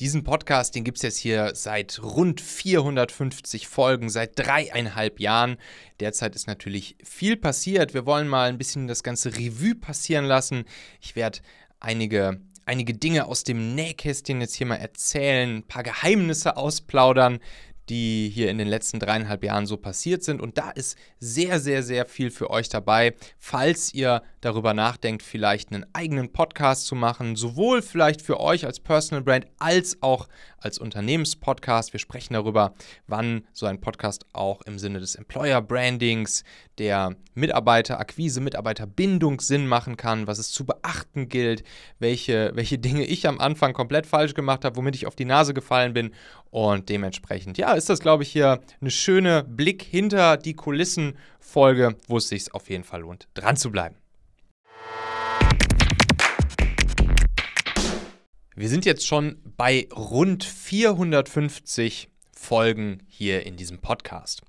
Diesen Podcast, den gibt es jetzt hier seit rund 450 Folgen, seit dreieinhalb Jahren. Derzeit ist natürlich viel passiert. Wir wollen mal ein bisschen das ganze Revue passieren lassen. Ich werde einige, einige Dinge aus dem Nähkästchen jetzt hier mal erzählen, ein paar Geheimnisse ausplaudern, die hier in den letzten dreieinhalb Jahren so passiert sind. Und da ist sehr, sehr, sehr viel für euch dabei, falls ihr darüber nachdenkt, vielleicht einen eigenen Podcast zu machen, sowohl vielleicht für euch als Personal Brand als auch als Unternehmenspodcast. Wir sprechen darüber, wann so ein Podcast auch im Sinne des Employer Brandings, der Mitarbeiterakquise, Mitarbeiterbindung Sinn machen kann, was es zu beachten gilt, welche, welche Dinge ich am Anfang komplett falsch gemacht habe, womit ich auf die Nase gefallen bin und dementsprechend, ja, ist das, glaube ich, hier eine schöne Blick hinter die Kulissen-Folge, wo es sich auf jeden Fall lohnt, dran zu bleiben. Wir sind jetzt schon bei rund 450 Folgen hier in diesem Podcast.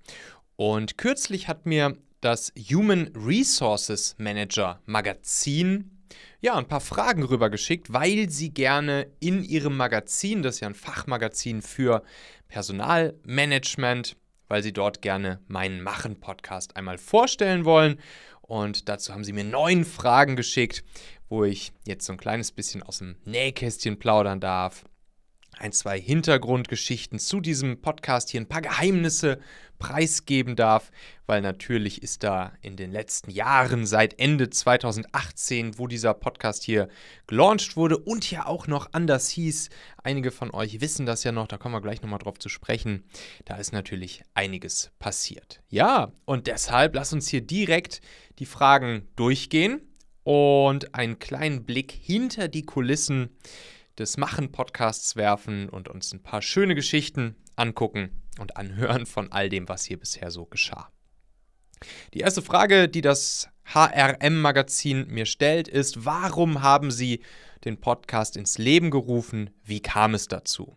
Und kürzlich hat mir das Human Resources Manager Magazin ja, ein paar Fragen rübergeschickt, weil sie gerne in ihrem Magazin, das ist ja ein Fachmagazin für Personalmanagement, weil sie dort gerne meinen Machen-Podcast einmal vorstellen wollen. Und dazu haben sie mir neun Fragen geschickt, wo ich jetzt so ein kleines bisschen aus dem Nähkästchen plaudern darf ein, zwei Hintergrundgeschichten zu diesem Podcast hier ein paar Geheimnisse preisgeben darf, weil natürlich ist da in den letzten Jahren seit Ende 2018, wo dieser Podcast hier gelauncht wurde und ja auch noch anders hieß, einige von euch wissen das ja noch, da kommen wir gleich nochmal drauf zu sprechen, da ist natürlich einiges passiert. Ja, und deshalb lass uns hier direkt die Fragen durchgehen und einen kleinen Blick hinter die Kulissen des Machen-Podcasts werfen und uns ein paar schöne Geschichten angucken und anhören von all dem, was hier bisher so geschah. Die erste Frage, die das HRM-Magazin mir stellt, ist, warum haben Sie den Podcast ins Leben gerufen? Wie kam es dazu?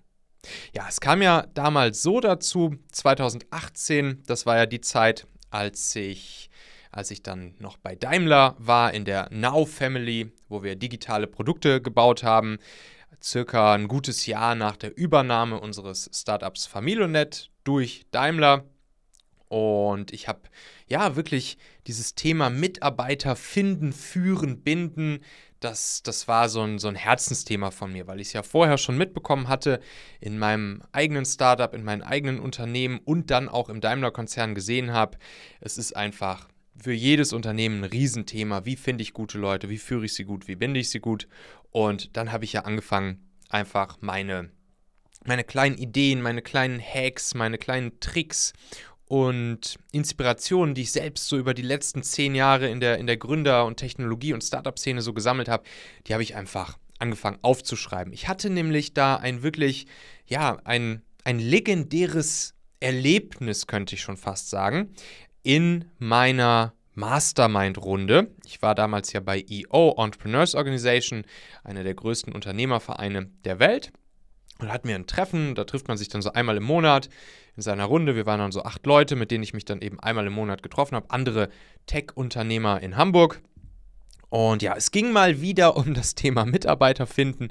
Ja, es kam ja damals so dazu, 2018, das war ja die Zeit, als ich, als ich dann noch bei Daimler war in der Now Family, wo wir digitale Produkte gebaut haben circa ein gutes Jahr nach der Übernahme unseres Startups Familonet durch Daimler. Und ich habe ja wirklich dieses Thema Mitarbeiter finden, führen, binden, das, das war so ein, so ein Herzensthema von mir, weil ich es ja vorher schon mitbekommen hatte, in meinem eigenen Startup, in meinem eigenen Unternehmen und dann auch im Daimler-Konzern gesehen habe. Es ist einfach für jedes Unternehmen ein Riesenthema. Wie finde ich gute Leute? Wie führe ich sie gut? Wie binde ich sie gut? Und dann habe ich ja angefangen, einfach meine, meine kleinen Ideen, meine kleinen Hacks, meine kleinen Tricks und Inspirationen, die ich selbst so über die letzten zehn Jahre in der, in der Gründer- und Technologie- und Startup-Szene so gesammelt habe, die habe ich einfach angefangen aufzuschreiben. Ich hatte nämlich da ein wirklich, ja, ein, ein legendäres Erlebnis, könnte ich schon fast sagen in meiner Mastermind-Runde. Ich war damals ja bei EO Entrepreneurs Organization, einer der größten Unternehmervereine der Welt. Und hatten wir ein Treffen, da trifft man sich dann so einmal im Monat in seiner Runde. Wir waren dann so acht Leute, mit denen ich mich dann eben einmal im Monat getroffen habe. Andere Tech-Unternehmer in Hamburg. Und ja, es ging mal wieder um das Thema Mitarbeiter finden.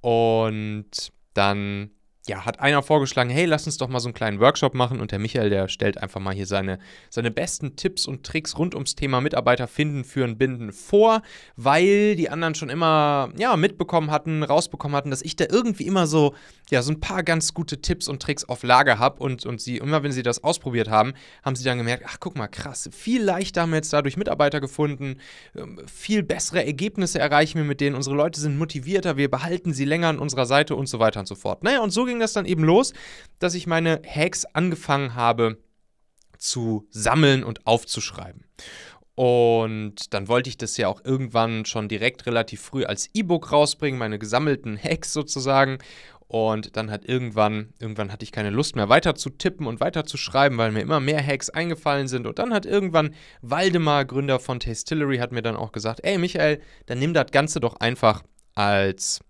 Und dann ja, hat einer vorgeschlagen, hey, lass uns doch mal so einen kleinen Workshop machen und der Michael, der stellt einfach mal hier seine, seine besten Tipps und Tricks rund ums Thema Mitarbeiter finden, führen, binden vor, weil die anderen schon immer, ja, mitbekommen hatten, rausbekommen hatten, dass ich da irgendwie immer so, ja, so ein paar ganz gute Tipps und Tricks auf Lage habe und, und sie, immer wenn sie das ausprobiert haben, haben sie dann gemerkt, ach, guck mal, krass, viel leichter haben wir jetzt dadurch Mitarbeiter gefunden, ähm, viel bessere Ergebnisse erreichen wir mit denen, unsere Leute sind motivierter, wir behalten sie länger an unserer Seite und so weiter und so fort. Naja, und so ging ging das dann eben los, dass ich meine Hacks angefangen habe zu sammeln und aufzuschreiben. Und dann wollte ich das ja auch irgendwann schon direkt relativ früh als E-Book rausbringen, meine gesammelten Hacks sozusagen. Und dann hat irgendwann, irgendwann hatte ich keine Lust mehr weiter zu tippen und weiter zu schreiben, weil mir immer mehr Hacks eingefallen sind. Und dann hat irgendwann Waldemar, Gründer von Tastillery, hat mir dann auch gesagt, ey Michael, dann nimm das Ganze doch einfach als,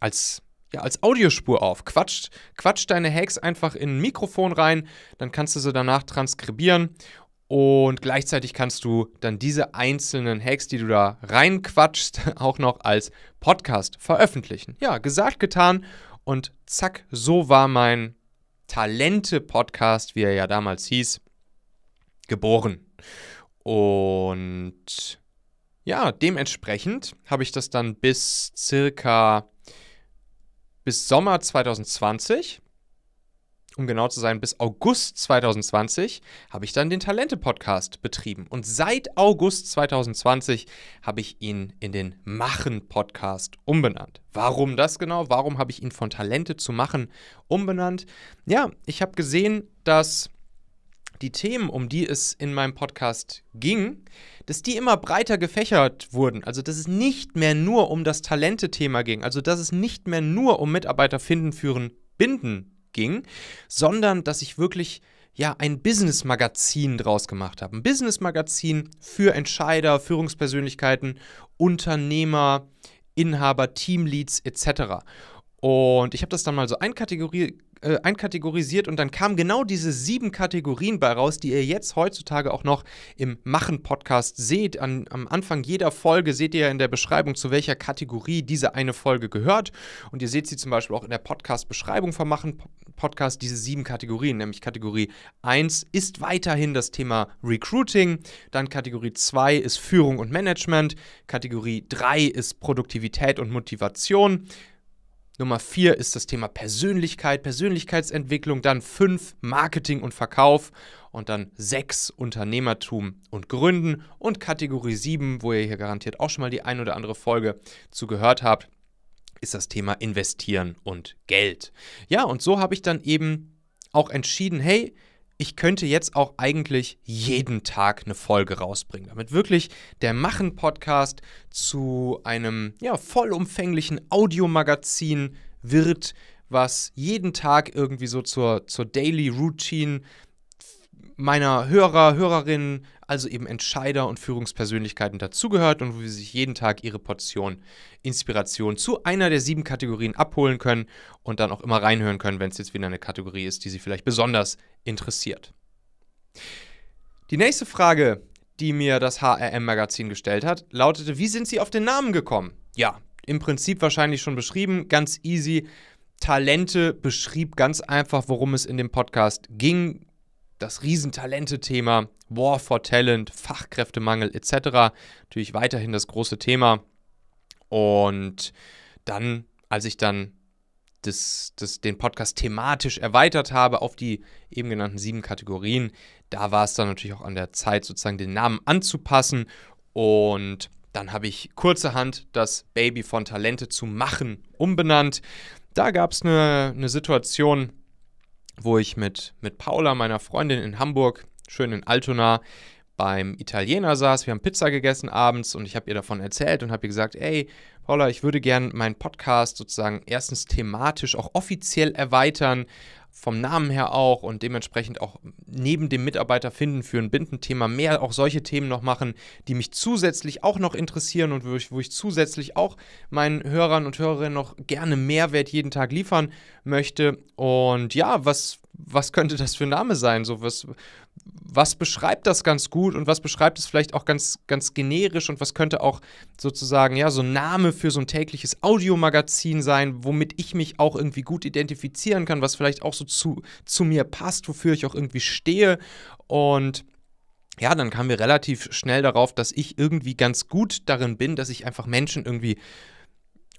als ja, als Audiospur auf. Quatscht, quatscht deine Hacks einfach in ein Mikrofon rein, dann kannst du sie danach transkribieren und gleichzeitig kannst du dann diese einzelnen Hacks, die du da reinquatschst, auch noch als Podcast veröffentlichen. Ja, gesagt, getan und zack, so war mein Talente-Podcast, wie er ja damals hieß, geboren. Und ja, dementsprechend habe ich das dann bis circa bis Sommer 2020, um genau zu sein, bis August 2020 habe ich dann den Talente-Podcast betrieben. Und seit August 2020 habe ich ihn in den Machen-Podcast umbenannt. Warum das genau? Warum habe ich ihn von Talente zu Machen umbenannt? Ja, ich habe gesehen, dass die Themen, um die es in meinem Podcast ging, dass die immer breiter gefächert wurden. Also dass es nicht mehr nur um das Talente-Thema ging, also dass es nicht mehr nur um Mitarbeiter finden, führen, binden ging, sondern dass ich wirklich ja, ein Business-Magazin draus gemacht habe. Ein Business-Magazin für Entscheider, Führungspersönlichkeiten, Unternehmer, Inhaber, Teamleads etc. Und ich habe das dann mal so einkategori äh, einkategorisiert und dann kamen genau diese sieben Kategorien bei raus, die ihr jetzt heutzutage auch noch im Machen-Podcast seht. An, am Anfang jeder Folge seht ihr in der Beschreibung, zu welcher Kategorie diese eine Folge gehört. Und ihr seht sie zum Beispiel auch in der Podcast-Beschreibung vom Machen-Podcast, diese sieben Kategorien, nämlich Kategorie 1 ist weiterhin das Thema Recruiting, dann Kategorie 2 ist Führung und Management, Kategorie 3 ist Produktivität und Motivation. Nummer vier ist das Thema Persönlichkeit, Persönlichkeitsentwicklung, dann fünf Marketing und Verkauf und dann sechs Unternehmertum und Gründen und Kategorie sieben, wo ihr hier garantiert auch schon mal die ein oder andere Folge zu gehört habt, ist das Thema Investieren und Geld. Ja, und so habe ich dann eben auch entschieden, hey, ich könnte jetzt auch eigentlich jeden Tag eine Folge rausbringen, damit wirklich der Machen-Podcast zu einem ja, vollumfänglichen Audiomagazin wird, was jeden Tag irgendwie so zur, zur Daily Routine meiner Hörer, Hörerinnen, also eben Entscheider und Führungspersönlichkeiten dazugehört und wo sie sich jeden Tag ihre Portion Inspiration zu einer der sieben Kategorien abholen können und dann auch immer reinhören können, wenn es jetzt wieder eine Kategorie ist, die sie vielleicht besonders interessiert. Die nächste Frage, die mir das HRM-Magazin gestellt hat, lautete, wie sind Sie auf den Namen gekommen? Ja, im Prinzip wahrscheinlich schon beschrieben, ganz easy. Talente beschrieb ganz einfach, worum es in dem Podcast ging. Das Riesentalente-Thema, War for Talent, Fachkräftemangel etc. Natürlich weiterhin das große Thema. Und dann, als ich dann das, das, den Podcast thematisch erweitert habe auf die eben genannten sieben Kategorien, da war es dann natürlich auch an der Zeit, sozusagen den Namen anzupassen. Und dann habe ich kurzerhand das Baby von Talente zu machen umbenannt. Da gab es eine, eine Situation, wo ich mit, mit Paula, meiner Freundin in Hamburg, schön in Altona, beim Italiener saß. Wir haben Pizza gegessen abends und ich habe ihr davon erzählt und habe ihr gesagt, ey, Paula, ich würde gerne meinen Podcast sozusagen erstens thematisch auch offiziell erweitern, vom Namen her auch und dementsprechend auch neben dem Mitarbeiter finden für ein Bindenthema mehr auch solche Themen noch machen, die mich zusätzlich auch noch interessieren und wo ich, wo ich zusätzlich auch meinen Hörern und Hörerinnen noch gerne Mehrwert jeden Tag liefern möchte. Und ja, was was könnte das für ein Name sein? So was, was beschreibt das ganz gut und was beschreibt es vielleicht auch ganz, ganz generisch und was könnte auch sozusagen ja so ein Name für so ein tägliches Audiomagazin sein, womit ich mich auch irgendwie gut identifizieren kann, was vielleicht auch so zu, zu mir passt, wofür ich auch irgendwie stehe und ja, dann kamen wir relativ schnell darauf, dass ich irgendwie ganz gut darin bin, dass ich einfach Menschen irgendwie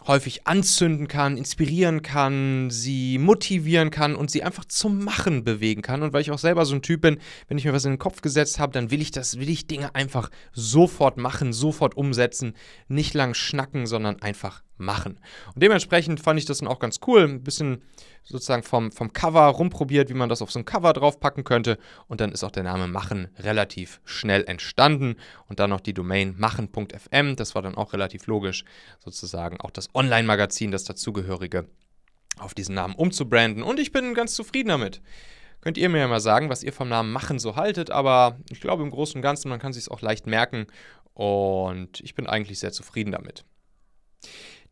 häufig anzünden kann, inspirieren kann, sie motivieren kann und sie einfach zum Machen bewegen kann. Und weil ich auch selber so ein Typ bin, wenn ich mir was in den Kopf gesetzt habe, dann will ich das, will ich Dinge einfach sofort machen, sofort umsetzen, nicht lang schnacken, sondern einfach machen. Und dementsprechend fand ich das dann auch ganz cool. Ein bisschen sozusagen vom, vom Cover rumprobiert, wie man das auf so ein Cover draufpacken könnte. Und dann ist auch der Name Machen relativ schnell entstanden. Und dann noch die Domain machen.fm. Das war dann auch relativ logisch, sozusagen auch das Online-Magazin, das dazugehörige, auf diesen Namen umzubranden. Und ich bin ganz zufrieden damit. Könnt ihr mir ja mal sagen, was ihr vom Namen Machen so haltet, aber ich glaube im Großen und Ganzen, man kann es sich auch leicht merken und ich bin eigentlich sehr zufrieden damit.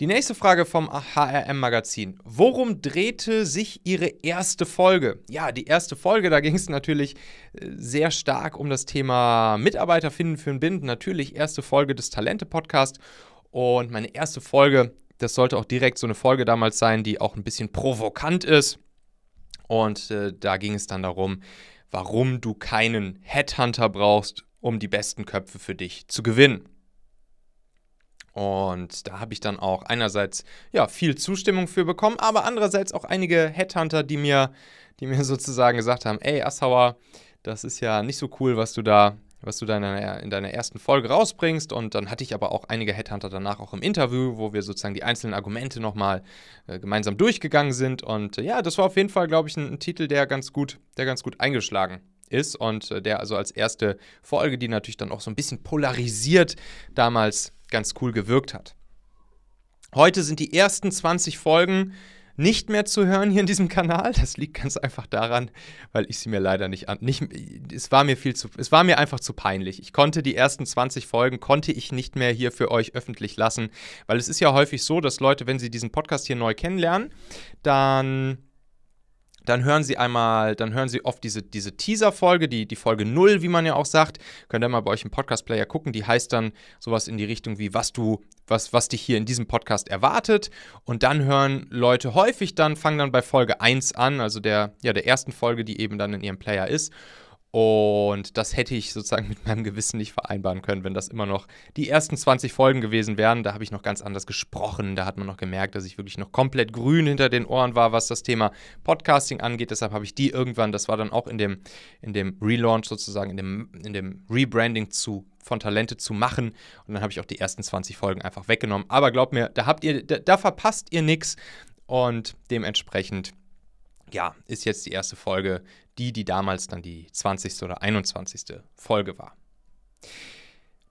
Die nächste Frage vom HRM-Magazin. Worum drehte sich Ihre erste Folge? Ja, die erste Folge, da ging es natürlich äh, sehr stark um das Thema Mitarbeiter finden für ein Bind. Natürlich erste Folge des talente podcasts Und meine erste Folge, das sollte auch direkt so eine Folge damals sein, die auch ein bisschen provokant ist. Und äh, da ging es dann darum, warum du keinen Headhunter brauchst, um die besten Köpfe für dich zu gewinnen. Und da habe ich dann auch einerseits ja viel Zustimmung für bekommen, aber andererseits auch einige Headhunter, die mir, die mir sozusagen gesagt haben, ey Assauer, das ist ja nicht so cool, was du da, was du deine, in deiner ersten Folge rausbringst. Und dann hatte ich aber auch einige Headhunter danach auch im Interview, wo wir sozusagen die einzelnen Argumente nochmal äh, gemeinsam durchgegangen sind. Und äh, ja, das war auf jeden Fall, glaube ich, ein, ein Titel, der ganz gut, der ganz gut eingeschlagen ist und äh, der also als erste Folge, die natürlich dann auch so ein bisschen polarisiert damals ganz cool gewirkt hat. Heute sind die ersten 20 Folgen nicht mehr zu hören hier in diesem Kanal. Das liegt ganz einfach daran, weil ich sie mir leider nicht an. Nicht, es war mir viel zu. Es war mir einfach zu peinlich. Ich konnte die ersten 20 Folgen konnte ich nicht mehr hier für euch öffentlich lassen, weil es ist ja häufig so, dass Leute, wenn sie diesen Podcast hier neu kennenlernen, dann dann hören Sie einmal, dann hören Sie oft diese, diese Teaser-Folge, die, die Folge 0, wie man ja auch sagt. Könnt ihr mal bei euch im Podcast-Player gucken. Die heißt dann sowas in die Richtung wie, was du, was, was dich hier in diesem Podcast erwartet. Und dann hören Leute häufig dann, fangen dann bei Folge 1 an, also der, ja, der ersten Folge, die eben dann in ihrem Player ist. Und das hätte ich sozusagen mit meinem Gewissen nicht vereinbaren können, wenn das immer noch die ersten 20 Folgen gewesen wären. Da habe ich noch ganz anders gesprochen. Da hat man noch gemerkt, dass ich wirklich noch komplett grün hinter den Ohren war, was das Thema Podcasting angeht. Deshalb habe ich die irgendwann, das war dann auch in dem, in dem Relaunch sozusagen, in dem, in dem Rebranding zu von Talente zu machen. Und dann habe ich auch die ersten 20 Folgen einfach weggenommen. Aber glaubt mir, da habt ihr, da, da verpasst ihr nichts. Und dementsprechend ja, ist jetzt die erste Folge die, die damals dann die 20. oder 21. Folge war.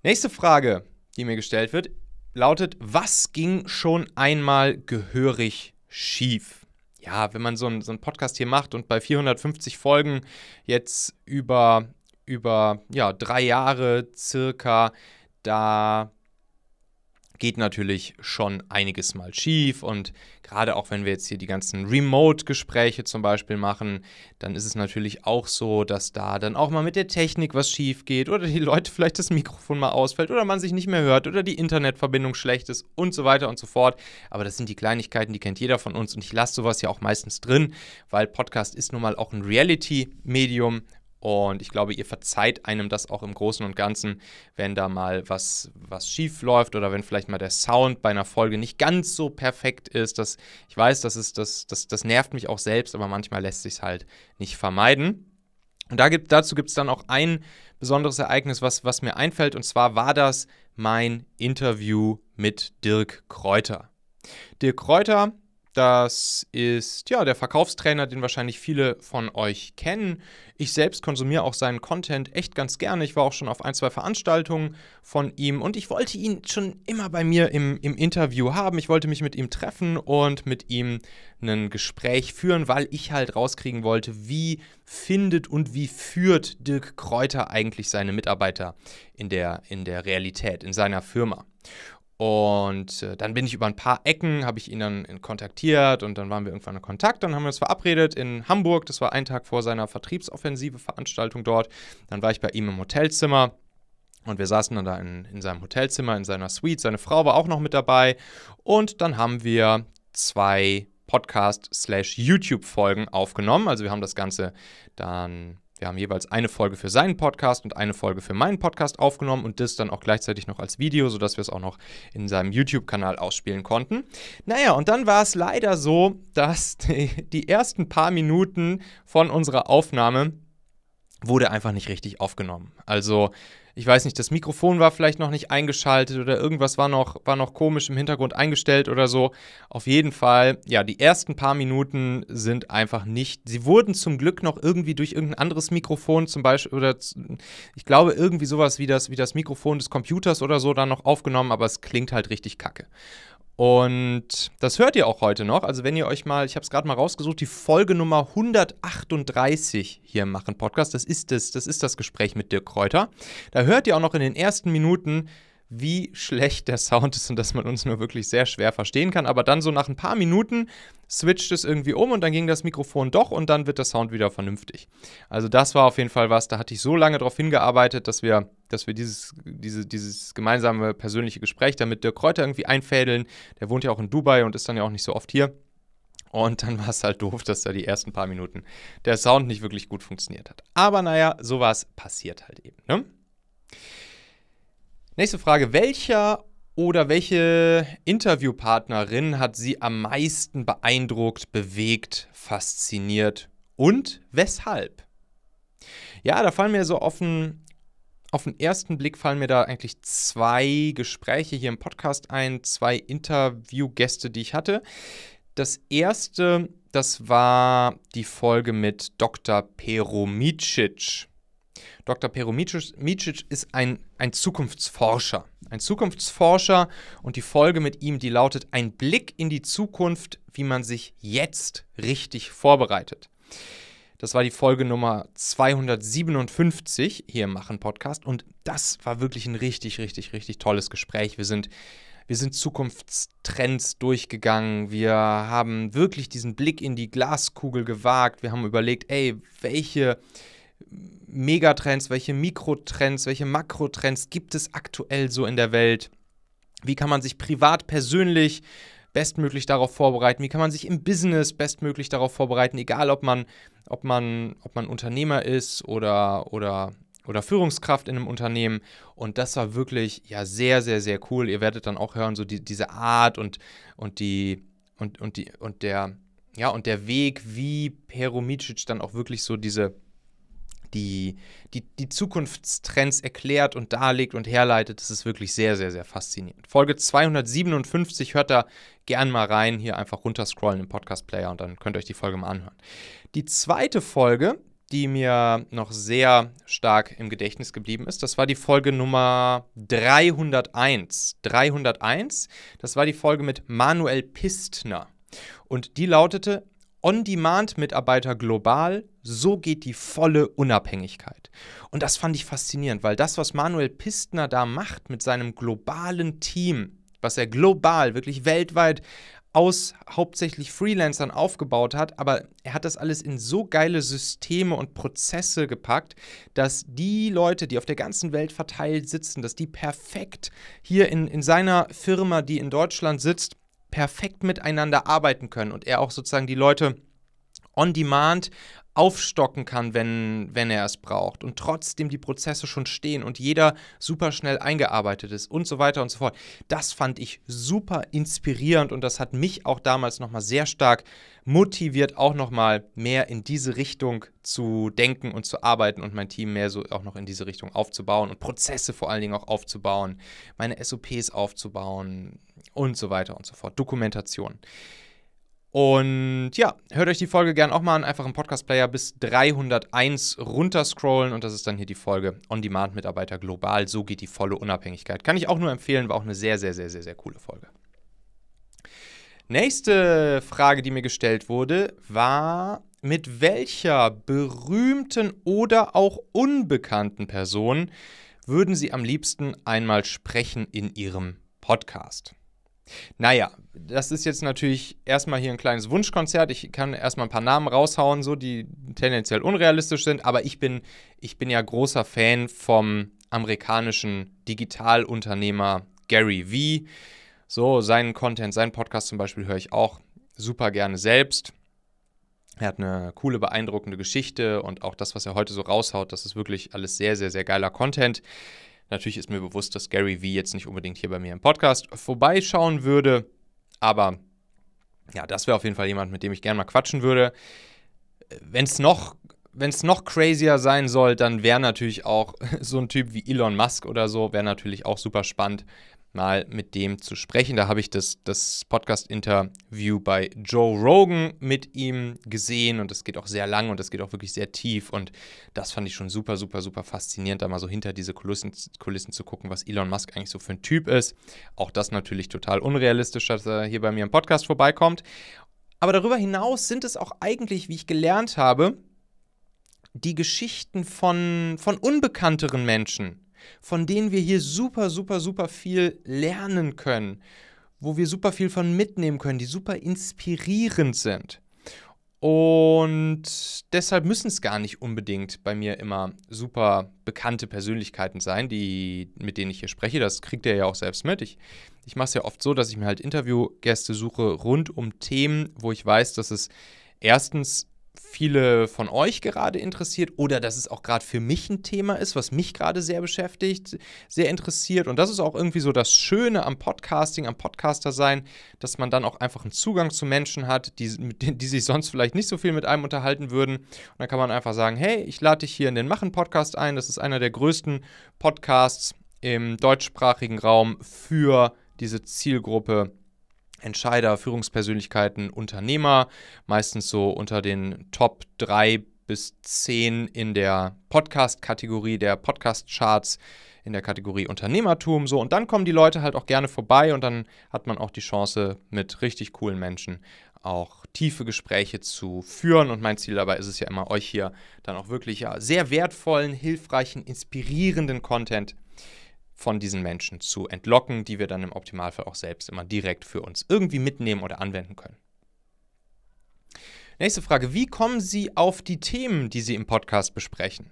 Nächste Frage, die mir gestellt wird, lautet, was ging schon einmal gehörig schief? Ja, wenn man so einen, so einen Podcast hier macht und bei 450 Folgen jetzt über, über ja, drei Jahre circa da geht natürlich schon einiges mal schief. Und gerade auch wenn wir jetzt hier die ganzen Remote-Gespräche zum Beispiel machen, dann ist es natürlich auch so, dass da dann auch mal mit der Technik was schief geht oder die Leute vielleicht das Mikrofon mal ausfällt oder man sich nicht mehr hört oder die Internetverbindung schlecht ist und so weiter und so fort. Aber das sind die Kleinigkeiten, die kennt jeder von uns. Und ich lasse sowas ja auch meistens drin, weil Podcast ist nun mal auch ein Reality-Medium. Und ich glaube, ihr verzeiht einem das auch im Großen und Ganzen, wenn da mal was, was schief läuft oder wenn vielleicht mal der Sound bei einer Folge nicht ganz so perfekt ist. Das, ich weiß, das, ist, das, das, das nervt mich auch selbst, aber manchmal lässt sich es halt nicht vermeiden. Und da gibt, dazu gibt es dann auch ein besonderes Ereignis, was, was mir einfällt. Und zwar war das mein Interview mit Dirk Kräuter. Dirk Kräuter das ist ja der Verkaufstrainer, den wahrscheinlich viele von euch kennen. Ich selbst konsumiere auch seinen Content echt ganz gerne. Ich war auch schon auf ein, zwei Veranstaltungen von ihm und ich wollte ihn schon immer bei mir im, im Interview haben. Ich wollte mich mit ihm treffen und mit ihm ein Gespräch führen, weil ich halt rauskriegen wollte, wie findet und wie führt Dirk Kräuter eigentlich seine Mitarbeiter in der, in der Realität, in seiner Firma. Und äh, dann bin ich über ein paar Ecken, habe ich ihn dann äh, kontaktiert und dann waren wir irgendwann in Kontakt. Dann haben wir uns verabredet in Hamburg. Das war ein Tag vor seiner Vertriebsoffensive Veranstaltung dort. Dann war ich bei ihm im Hotelzimmer. Und wir saßen dann da in, in seinem Hotelzimmer, in seiner Suite. Seine Frau war auch noch mit dabei. Und dann haben wir zwei Podcast-YouTube-Folgen aufgenommen. Also wir haben das Ganze dann wir haben jeweils eine Folge für seinen Podcast und eine Folge für meinen Podcast aufgenommen und das dann auch gleichzeitig noch als Video, sodass wir es auch noch in seinem YouTube-Kanal ausspielen konnten. Naja, und dann war es leider so, dass die, die ersten paar Minuten von unserer Aufnahme wurde einfach nicht richtig aufgenommen. Also ich weiß nicht, das Mikrofon war vielleicht noch nicht eingeschaltet oder irgendwas war noch, war noch komisch im Hintergrund eingestellt oder so. Auf jeden Fall, ja, die ersten paar Minuten sind einfach nicht. Sie wurden zum Glück noch irgendwie durch irgendein anderes Mikrofon zum Beispiel oder ich glaube irgendwie sowas wie das, wie das Mikrofon des Computers oder so dann noch aufgenommen, aber es klingt halt richtig kacke. Und das hört ihr auch heute noch. Also wenn ihr euch mal, ich habe es gerade mal rausgesucht, die Folge Nummer 138 hier machen Podcast, das ist das, das ist das Gespräch mit Dirk Kräuter. Da hört ihr auch noch in den ersten Minuten wie schlecht der Sound ist und dass man uns nur wirklich sehr schwer verstehen kann. Aber dann so nach ein paar Minuten switcht es irgendwie um und dann ging das Mikrofon doch und dann wird der Sound wieder vernünftig. Also das war auf jeden Fall was, da hatte ich so lange darauf hingearbeitet, dass wir, dass wir dieses, diese, dieses gemeinsame persönliche Gespräch damit Dirk Kräuter irgendwie einfädeln. Der wohnt ja auch in Dubai und ist dann ja auch nicht so oft hier. Und dann war es halt doof, dass da die ersten paar Minuten der Sound nicht wirklich gut funktioniert hat. Aber naja, sowas passiert halt eben. Ne? Nächste Frage. Welcher oder welche Interviewpartnerin hat Sie am meisten beeindruckt, bewegt, fasziniert und weshalb? Ja, da fallen mir so offen, auf den ersten Blick fallen mir da eigentlich zwei Gespräche hier im Podcast ein, zwei Interviewgäste, die ich hatte. Das erste, das war die Folge mit Dr. Peromicic. Dr. Pero Micic ist ein, ein Zukunftsforscher. Ein Zukunftsforscher und die Folge mit ihm, die lautet Ein Blick in die Zukunft, wie man sich jetzt richtig vorbereitet. Das war die Folge Nummer 257 hier im Machen Podcast und das war wirklich ein richtig, richtig, richtig tolles Gespräch. Wir sind wir sind Zukunftstrends durchgegangen. Wir haben wirklich diesen Blick in die Glaskugel gewagt. Wir haben überlegt, ey, welche, Megatrends, welche Mikrotrends, welche Makrotrends gibt es aktuell so in der Welt? Wie kann man sich privat persönlich bestmöglich darauf vorbereiten? Wie kann man sich im Business bestmöglich darauf vorbereiten, egal ob man, ob man, ob man Unternehmer ist oder, oder, oder Führungskraft in einem Unternehmen? Und das war wirklich ja sehr, sehr, sehr cool. Ihr werdet dann auch hören, so die, diese Art und, und die und, und die und der ja und der Weg, wie Peromicic dann auch wirklich so diese die, die, die Zukunftstrends erklärt und darlegt und herleitet. Das ist wirklich sehr, sehr, sehr faszinierend. Folge 257 hört da gern mal rein. Hier einfach runterscrollen im Podcast-Player und dann könnt ihr euch die Folge mal anhören. Die zweite Folge, die mir noch sehr stark im Gedächtnis geblieben ist. Das war die Folge Nummer 301. 301, das war die Folge mit Manuel Pistner. Und die lautete On-Demand-Mitarbeiter global, so geht die volle Unabhängigkeit. Und das fand ich faszinierend, weil das, was Manuel Pistner da macht mit seinem globalen Team, was er global, wirklich weltweit aus hauptsächlich Freelancern aufgebaut hat, aber er hat das alles in so geile Systeme und Prozesse gepackt, dass die Leute, die auf der ganzen Welt verteilt sitzen, dass die perfekt hier in, in seiner Firma, die in Deutschland sitzt, perfekt miteinander arbeiten können und er auch sozusagen die Leute on demand aufstocken kann, wenn, wenn er es braucht und trotzdem die Prozesse schon stehen und jeder super schnell eingearbeitet ist und so weiter und so fort. Das fand ich super inspirierend und das hat mich auch damals nochmal sehr stark motiviert, auch nochmal mehr in diese Richtung zu denken und zu arbeiten und mein Team mehr so auch noch in diese Richtung aufzubauen und Prozesse vor allen Dingen auch aufzubauen, meine SOPs aufzubauen und so weiter und so fort. Dokumentation. Und ja, hört euch die Folge gern auch mal an. Einfach im Podcast-Player bis 301 runterscrollen und das ist dann hier die Folge On-Demand-Mitarbeiter global. So geht die volle Unabhängigkeit. Kann ich auch nur empfehlen, war auch eine sehr, sehr, sehr, sehr, sehr coole Folge. Nächste Frage, die mir gestellt wurde, war: Mit welcher berühmten oder auch unbekannten Person würden Sie am liebsten einmal sprechen in Ihrem Podcast? Naja, das ist jetzt natürlich erstmal hier ein kleines Wunschkonzert. Ich kann erstmal ein paar Namen raushauen, so die tendenziell unrealistisch sind, aber ich bin, ich bin ja großer Fan vom amerikanischen Digitalunternehmer Gary Vee. So, seinen Content, seinen Podcast zum Beispiel höre ich auch super gerne selbst. Er hat eine coole, beeindruckende Geschichte und auch das, was er heute so raushaut, das ist wirklich alles sehr, sehr, sehr geiler Content. Natürlich ist mir bewusst, dass Gary Vee jetzt nicht unbedingt hier bei mir im Podcast vorbeischauen würde. Aber ja, das wäre auf jeden Fall jemand, mit dem ich gerne mal quatschen würde. Wenn es noch wenn es noch crazier sein soll, dann wäre natürlich auch so ein Typ wie Elon Musk oder so, wäre natürlich auch super spannend mal mit dem zu sprechen. Da habe ich das, das Podcast-Interview bei Joe Rogan mit ihm gesehen und das geht auch sehr lang und das geht auch wirklich sehr tief und das fand ich schon super, super, super faszinierend, da mal so hinter diese Kulissen, Kulissen zu gucken, was Elon Musk eigentlich so für ein Typ ist. Auch das natürlich total unrealistisch, dass er hier bei mir im Podcast vorbeikommt. Aber darüber hinaus sind es auch eigentlich, wie ich gelernt habe, die Geschichten von, von unbekannteren Menschen, von denen wir hier super, super, super viel lernen können, wo wir super viel von mitnehmen können, die super inspirierend sind. Und deshalb müssen es gar nicht unbedingt bei mir immer super bekannte Persönlichkeiten sein, die, mit denen ich hier spreche. Das kriegt ihr ja auch selbst mit. Ich, ich mache es ja oft so, dass ich mir halt Interviewgäste suche rund um Themen, wo ich weiß, dass es erstens viele von euch gerade interessiert oder dass es auch gerade für mich ein Thema ist, was mich gerade sehr beschäftigt, sehr interessiert. Und das ist auch irgendwie so das Schöne am Podcasting, am Podcaster sein, dass man dann auch einfach einen Zugang zu Menschen hat, die, die sich sonst vielleicht nicht so viel mit einem unterhalten würden. Und dann kann man einfach sagen, hey, ich lade dich hier in den Machen-Podcast ein. Das ist einer der größten Podcasts im deutschsprachigen Raum für diese Zielgruppe Entscheider, Führungspersönlichkeiten, Unternehmer, meistens so unter den Top 3 bis 10 in der Podcast-Kategorie der Podcast-Charts in der Kategorie Unternehmertum so und dann kommen die Leute halt auch gerne vorbei und dann hat man auch die Chance mit richtig coolen Menschen auch tiefe Gespräche zu führen. Und mein Ziel dabei ist es ja immer, euch hier dann auch wirklich ja, sehr wertvollen, hilfreichen, inspirierenden Content von diesen Menschen zu entlocken, die wir dann im Optimalfall auch selbst immer direkt für uns irgendwie mitnehmen oder anwenden können. Nächste Frage, wie kommen Sie auf die Themen, die Sie im Podcast besprechen?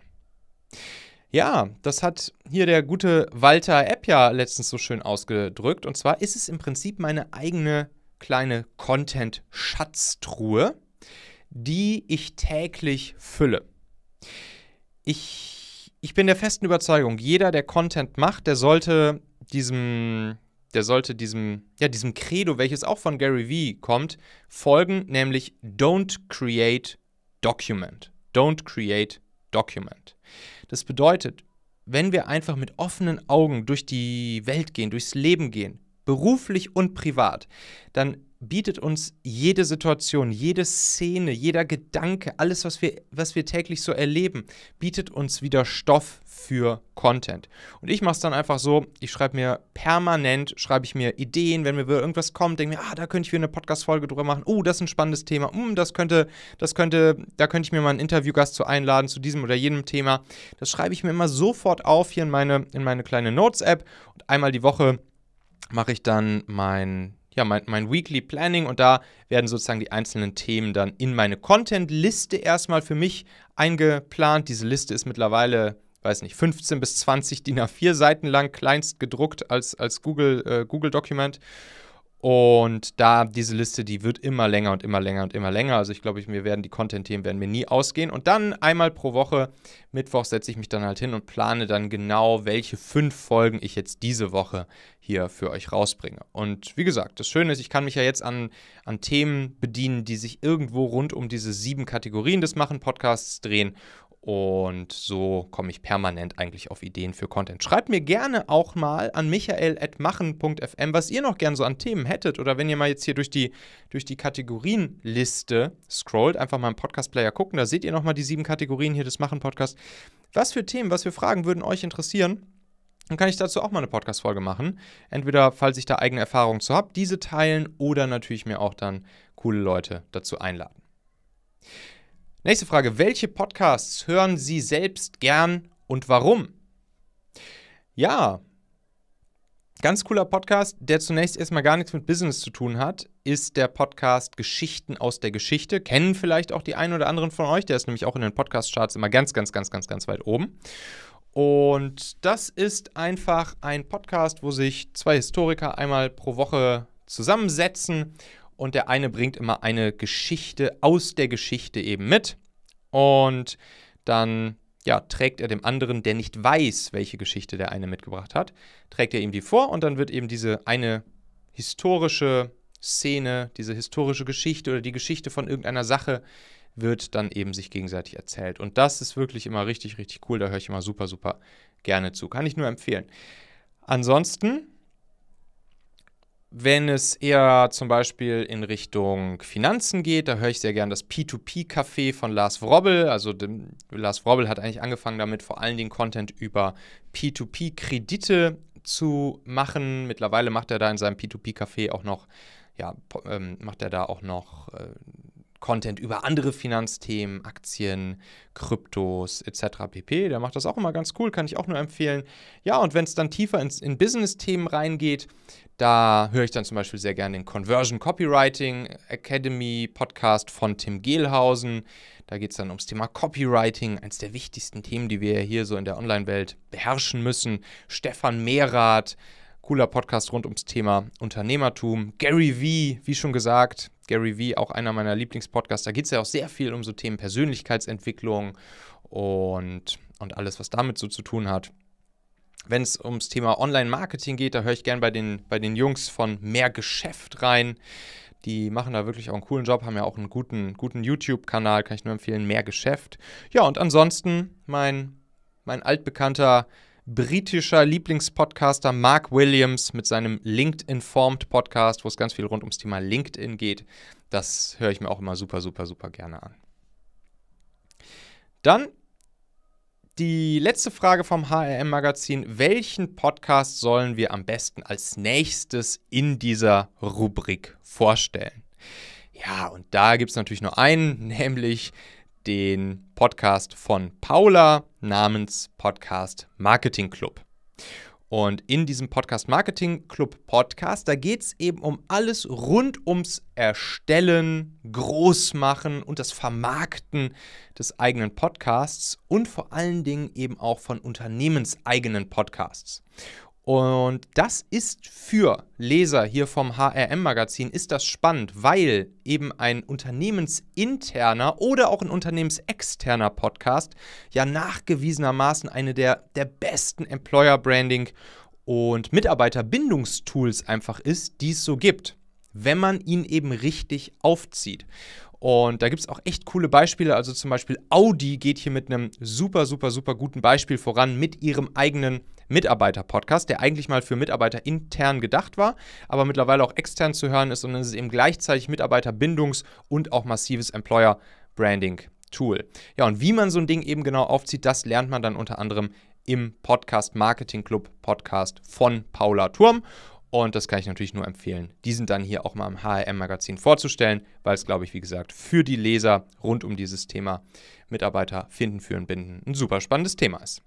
Ja, das hat hier der gute Walter Epp ja letztens so schön ausgedrückt. Und zwar ist es im Prinzip meine eigene kleine Content-Schatztruhe, die ich täglich fülle. Ich ich bin der festen Überzeugung, jeder, der Content macht, der sollte diesem, der sollte diesem, ja, diesem Credo, welches auch von Gary Vee kommt, folgen, nämlich don't create document. Don't create document. Das bedeutet, wenn wir einfach mit offenen Augen durch die Welt gehen, durchs Leben gehen, beruflich und privat, dann bietet uns jede Situation, jede Szene, jeder Gedanke, alles, was wir, was wir täglich so erleben, bietet uns wieder Stoff für Content. Und ich mache es dann einfach so, ich schreibe mir permanent, schreibe ich mir Ideen, wenn mir irgendwas kommt, denke mir, ah, da könnte ich wieder eine Podcast-Folge drüber machen, oh, das ist ein spannendes Thema, mm, das könnte, das könnte, da könnte ich mir mal einen Interviewgast zu einladen, zu diesem oder jenem Thema. Das schreibe ich mir immer sofort auf hier in meine, in meine kleine Notes-App und einmal die Woche mache ich dann mein ja, mein, mein Weekly Planning und da werden sozusagen die einzelnen Themen dann in meine Content-Liste erstmal für mich eingeplant. Diese Liste ist mittlerweile, weiß nicht, 15 bis 20 DIN A4 Seiten lang, kleinst gedruckt als, als Google, äh, Google und da diese Liste, die wird immer länger und immer länger und immer länger. Also ich glaube, wir werden die Content-Themen werden mir nie ausgehen. Und dann einmal pro Woche, Mittwoch setze ich mich dann halt hin und plane dann genau, welche fünf Folgen ich jetzt diese Woche hier für euch rausbringe. Und wie gesagt, das Schöne ist, ich kann mich ja jetzt an, an Themen bedienen, die sich irgendwo rund um diese sieben Kategorien des Machen-Podcasts drehen. Und so komme ich permanent eigentlich auf Ideen für Content. Schreibt mir gerne auch mal an michael.machen.fm, was ihr noch gerne so an Themen hättet. Oder wenn ihr mal jetzt hier durch die, durch die Kategorienliste scrollt, einfach mal im Podcast-Player gucken, da seht ihr nochmal die sieben Kategorien hier des Machen-Podcasts. Was für Themen, was für Fragen würden euch interessieren? Dann kann ich dazu auch mal eine Podcast-Folge machen. Entweder, falls ich da eigene Erfahrungen zu habe, diese teilen oder natürlich mir auch dann coole Leute dazu einladen. Nächste Frage. Welche Podcasts hören Sie selbst gern und warum? Ja, ganz cooler Podcast, der zunächst erstmal gar nichts mit Business zu tun hat, ist der Podcast Geschichten aus der Geschichte. Kennen vielleicht auch die einen oder anderen von euch. Der ist nämlich auch in den Podcast-Charts immer ganz, ganz, ganz, ganz, ganz weit oben. Und das ist einfach ein Podcast, wo sich zwei Historiker einmal pro Woche zusammensetzen und der eine bringt immer eine Geschichte aus der Geschichte eben mit und dann ja, trägt er dem anderen, der nicht weiß, welche Geschichte der eine mitgebracht hat, trägt er ihm die vor und dann wird eben diese eine historische Szene, diese historische Geschichte oder die Geschichte von irgendeiner Sache wird dann eben sich gegenseitig erzählt. Und das ist wirklich immer richtig, richtig cool. Da höre ich immer super, super gerne zu. Kann ich nur empfehlen. Ansonsten wenn es eher zum Beispiel in Richtung Finanzen geht, da höre ich sehr gern das P2P-Café von Lars Wrobbel. Also dem, Lars Wrobbel hat eigentlich angefangen damit, vor allen Dingen Content über P2P-Kredite zu machen. Mittlerweile macht er da in seinem P2P-Café auch noch, ja, ähm, macht er da auch noch äh, Content über andere Finanzthemen, Aktien, Kryptos etc. pp. Der macht das auch immer ganz cool, kann ich auch nur empfehlen. Ja, und wenn es dann tiefer ins, in Business-Themen reingeht, da höre ich dann zum Beispiel sehr gerne den Conversion Copywriting Academy Podcast von Tim Gehlhausen. Da geht es dann ums Thema Copywriting, eines der wichtigsten Themen, die wir hier so in der Online-Welt beherrschen müssen. Stefan Mehrath, cooler Podcast rund ums Thema Unternehmertum. Gary Vee, wie schon gesagt, Gary Vee, auch einer meiner Lieblingspodcasts. Da geht es ja auch sehr viel um so Themen Persönlichkeitsentwicklung und, und alles, was damit so zu tun hat. Wenn es ums Thema Online-Marketing geht, da höre ich gern bei den, bei den Jungs von Mehr Geschäft rein. Die machen da wirklich auch einen coolen Job, haben ja auch einen guten, guten YouTube-Kanal, kann ich nur empfehlen, Mehr Geschäft. Ja, und ansonsten mein, mein altbekannter britischer Lieblingspodcaster Mark Williams mit seinem LinkedIn-Formed Podcast, wo es ganz viel rund ums Thema LinkedIn geht. Das höre ich mir auch immer super, super, super gerne an. Dann die letzte Frage vom HRM-Magazin. Welchen Podcast sollen wir am besten als nächstes in dieser Rubrik vorstellen? Ja, und da gibt es natürlich nur einen, nämlich den Podcast von Paula namens Podcast Marketing Club. Und in diesem Podcast Marketing Club Podcast, da geht es eben um alles rund ums Erstellen, Großmachen und das Vermarkten des eigenen Podcasts und vor allen Dingen eben auch von unternehmenseigenen Podcasts. Und das ist für Leser hier vom HRM-Magazin, ist das spannend, weil eben ein unternehmensinterner oder auch ein unternehmensexterner Podcast ja nachgewiesenermaßen eine der, der besten Employer-Branding- und Mitarbeiterbindungstools einfach ist, die es so gibt wenn man ihn eben richtig aufzieht. Und da gibt es auch echt coole Beispiele. Also zum Beispiel Audi geht hier mit einem super, super, super guten Beispiel voran mit ihrem eigenen Mitarbeiter-Podcast, der eigentlich mal für Mitarbeiter intern gedacht war, aber mittlerweile auch extern zu hören ist. Und es ist eben gleichzeitig Mitarbeiterbindungs- und auch massives Employer-Branding-Tool. Ja, und wie man so ein Ding eben genau aufzieht, das lernt man dann unter anderem im Podcast Marketing Club Podcast von Paula Turm. Und das kann ich natürlich nur empfehlen, diesen dann hier auch mal im HRM-Magazin vorzustellen, weil es, glaube ich, wie gesagt, für die Leser rund um dieses Thema Mitarbeiter finden, führen, binden ein super spannendes Thema ist.